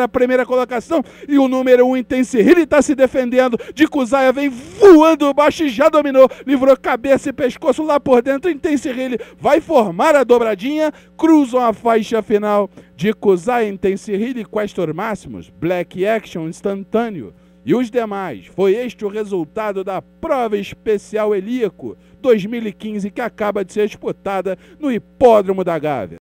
para a primeira colocação. E o número 1, um, Intense está se defendendo. De Kuzaia vem voando baixo e já dominou. Livrou cabeça e pescoço lá por dentro. Intense vai formar a dobradinha. Cruzam a faixa final. De Kuzaia, Intense e Questor Máximos, Black Action instantâneo e os demais. Foi este o resultado da prova especial Helico 2015 que acaba de ser disputada no Hipódromo da Gávea.